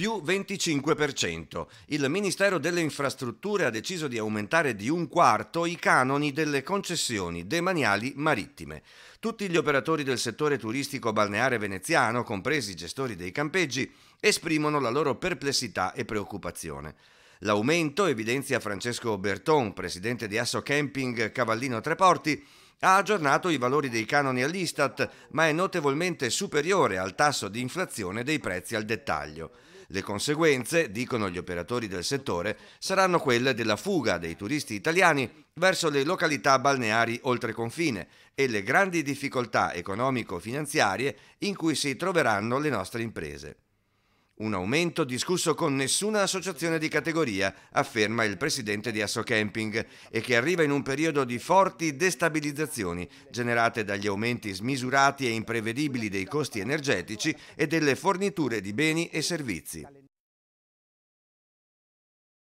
più 25%. Il Ministero delle Infrastrutture ha deciso di aumentare di un quarto i canoni delle concessioni demaniali marittime. Tutti gli operatori del settore turistico balneare veneziano, compresi i gestori dei campeggi, esprimono la loro perplessità e preoccupazione. L'aumento, evidenzia Francesco Berton, presidente di Asso Camping Cavallino Treporti, ha aggiornato i valori dei canoni all'Istat, ma è notevolmente superiore al tasso di inflazione dei prezzi al dettaglio. Le conseguenze, dicono gli operatori del settore, saranno quelle della fuga dei turisti italiani verso le località balneari oltre confine e le grandi difficoltà economico-finanziarie in cui si troveranno le nostre imprese. Un aumento discusso con nessuna associazione di categoria, afferma il presidente di Assocamping, e che arriva in un periodo di forti destabilizzazioni generate dagli aumenti smisurati e imprevedibili dei costi energetici e delle forniture di beni e servizi.